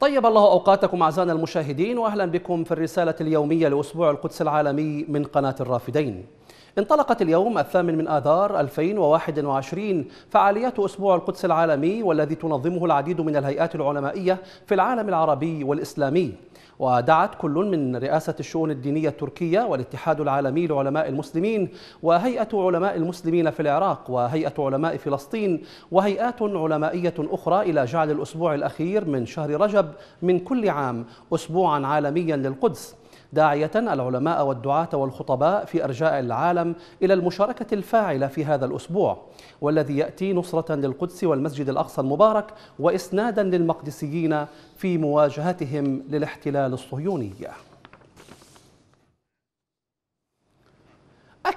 طيب الله أوقاتكم أعزائنا المشاهدين وأهلا بكم في الرسالة اليومية لأسبوع القدس العالمي من قناة الرافدين انطلقت اليوم الثامن من آذار 2021 فعاليات أسبوع القدس العالمي والذي تنظمه العديد من الهيئات العلمائية في العالم العربي والإسلامي ودعت كل من رئاسة الشؤون الدينية التركية والاتحاد العالمي لعلماء المسلمين وهيئة علماء المسلمين في العراق وهيئة علماء فلسطين وهيئات علمائية أخرى إلى جعل الأسبوع الأخير من شهر رجب من كل عام أسبوعا عالميا للقدس داعية العلماء والدعاة والخطباء في أرجاء العالم إلى المشاركة الفاعلة في هذا الأسبوع والذي يأتي نصرة للقدس والمسجد الأقصى المبارك وإسنادا للمقدسيين في مواجهتهم للاحتلال الصهيوني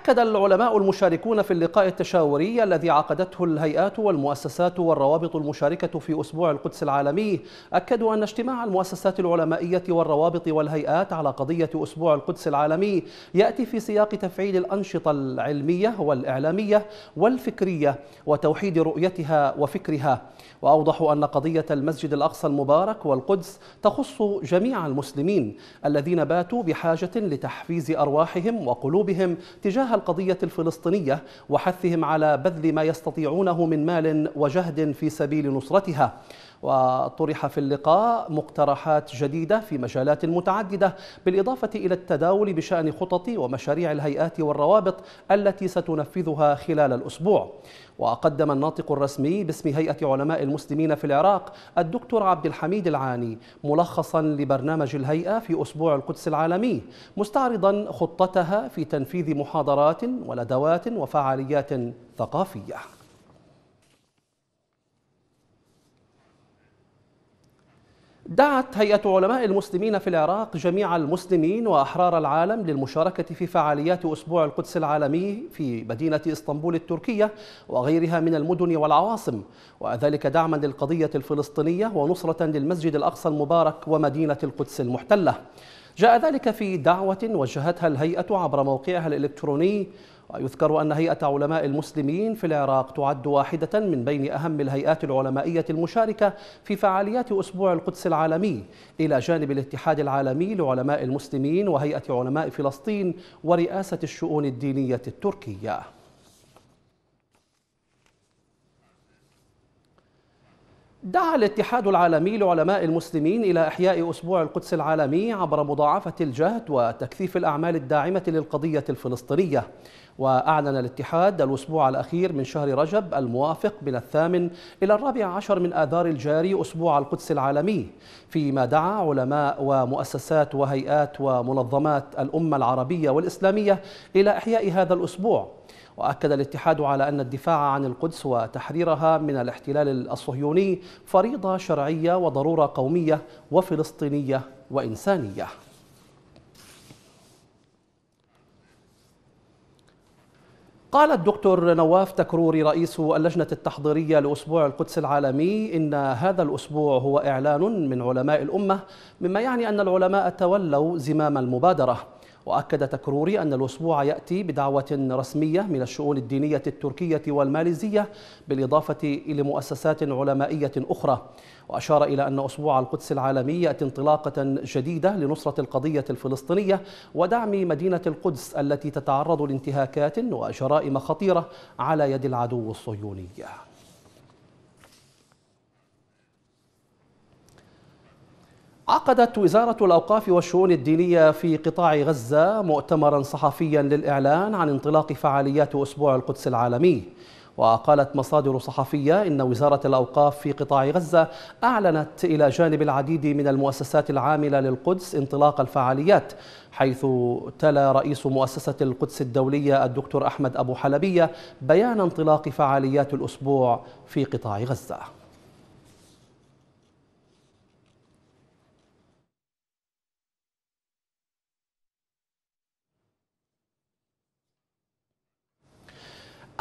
أكد العلماء المشاركون في اللقاء التشاوري الذي عقدته الهيئات والمؤسسات والروابط المشاركة في أسبوع القدس العالمي أكدوا أن اجتماع المؤسسات العلمائية والروابط والهيئات على قضية أسبوع القدس العالمي يأتي في سياق تفعيل الأنشطة العلمية والإعلامية والفكرية وتوحيد رؤيتها وفكرها وأوضحوا أن قضية المسجد الأقصى المبارك والقدس تخص جميع المسلمين الذين باتوا بحاجة لتحفيز أرواحهم وقلوبهم تجاه القضية الفلسطينية وحثهم على بذل ما يستطيعونه من مال وجهد في سبيل نصرتها وطرح في اللقاء مقترحات جديدة في مجالات متعددة بالإضافة إلى التداول بشأن خطط ومشاريع الهيئات والروابط التي ستنفذها خلال الأسبوع وقدم الناطق الرسمي باسم هيئة علماء المسلمين في العراق الدكتور عبد الحميد العاني ملخصا لبرنامج الهيئة في أسبوع القدس العالمي مستعرضا خطتها في تنفيذ محاضرات وندوات وفعاليات ثقافية دعت هيئة علماء المسلمين في العراق جميع المسلمين وأحرار العالم للمشاركة في فعاليات أسبوع القدس العالمي في مدينة إسطنبول التركية وغيرها من المدن والعواصم وذلك دعما للقضية الفلسطينية ونصرة للمسجد الأقصى المبارك ومدينة القدس المحتلة جاء ذلك في دعوة وجهتها الهيئة عبر موقعها الإلكتروني ويذكر أن هيئة علماء المسلمين في العراق تعد واحدة من بين أهم الهيئات العلمائية المشاركة في فعاليات أسبوع القدس العالمي إلى جانب الاتحاد العالمي لعلماء المسلمين وهيئة علماء فلسطين ورئاسة الشؤون الدينية التركية دعا الاتحاد العالمي لعلماء المسلمين إلى إحياء أسبوع القدس العالمي عبر مضاعفة الجهد وتكثيف الأعمال الداعمة للقضية الفلسطينية وأعلن الاتحاد الأسبوع الأخير من شهر رجب الموافق من الثامن إلى الرابع عشر من آذار الجاري أسبوع القدس العالمي فيما دعا علماء ومؤسسات وهيئات ومنظمات الأمة العربية والإسلامية إلى إحياء هذا الأسبوع وأكد الاتحاد على أن الدفاع عن القدس وتحريرها من الاحتلال الصهيوني فريضة شرعية وضرورة قومية وفلسطينية وإنسانية قال الدكتور نواف تكروري رئيس اللجنة التحضيرية لأسبوع القدس العالمي إن هذا الأسبوع هو إعلان من علماء الأمة مما يعني أن العلماء تولوا زمام المبادرة وأكد تكروري أن الأسبوع يأتي بدعوة رسمية من الشؤون الدينية التركية والماليزية بالإضافة إلى مؤسسات علمائية أخرى وأشار إلى أن أسبوع القدس العالمي يأتي انطلاقة جديدة لنصرة القضية الفلسطينية ودعم مدينة القدس التي تتعرض لانتهاكات وجرائم خطيرة على يد العدو الصهيوني عقدت وزارة الأوقاف والشؤون الدينية في قطاع غزة مؤتمرا صحفيا للإعلان عن انطلاق فعاليات أسبوع القدس العالمي وقالت مصادر صحفية إن وزارة الأوقاف في قطاع غزة أعلنت إلى جانب العديد من المؤسسات العاملة للقدس انطلاق الفعاليات حيث تلا رئيس مؤسسة القدس الدولية الدكتور أحمد أبو حلبية بيان انطلاق فعاليات الأسبوع في قطاع غزة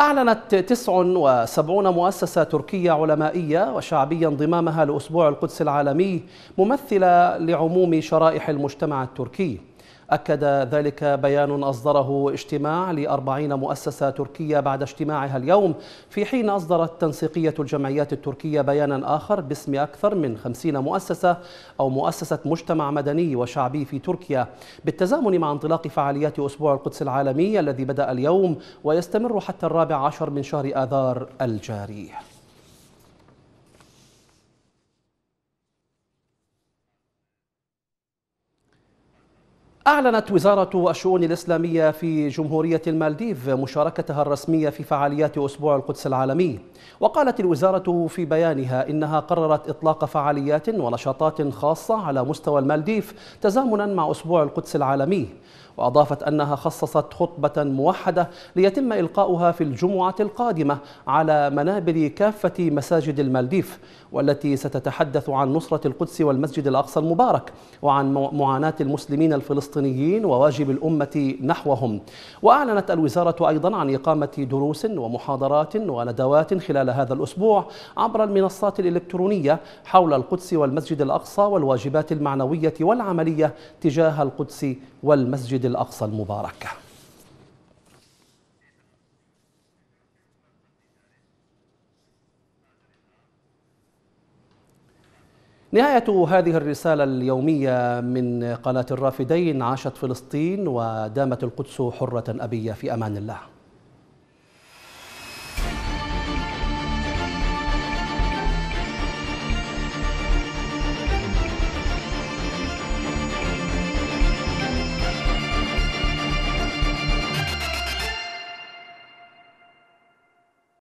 أعلنت 79 مؤسسة تركية علمائية وشعبية انضمامها لأسبوع القدس العالمي ممثلة لعموم شرائح المجتمع التركي أكد ذلك بيان أصدره اجتماع لأربعين مؤسسة تركية بعد اجتماعها اليوم في حين أصدرت تنسيقية الجمعيات التركية بيانا آخر باسم أكثر من خمسين مؤسسة أو مؤسسة مجتمع مدني وشعبي في تركيا بالتزامن مع انطلاق فعاليات أسبوع القدس العالمي الذي بدأ اليوم ويستمر حتى الرابع عشر من شهر آذار الجاري أعلنت وزارة الشؤون الإسلامية في جمهورية المالديف مشاركتها الرسمية في فعاليات أسبوع القدس العالمي وقالت الوزارة في بيانها إنها قررت إطلاق فعاليات ونشاطات خاصة على مستوى المالديف تزامنا مع أسبوع القدس العالمي وأضافت أنها خصصت خطبة موحدة ليتم إلقاؤها في الجمعة القادمة على منابر كافة مساجد المالديف والتي ستتحدث عن نصرة القدس والمسجد الأقصى المبارك وعن معاناة المسلمين الفلسطينيين وواجب الأمة نحوهم وأعلنت الوزارة أيضا عن إقامة دروس ومحاضرات وندوات خلال هذا الأسبوع عبر المنصات الإلكترونية حول القدس والمسجد الأقصى والواجبات المعنوية والعملية تجاه القدس والمسجد المسجد الأقصى المبارك نهاية هذه الرسالة اليومية من قناة الرافدين عاشت فلسطين ودامت القدس حرة أبية في أمان الله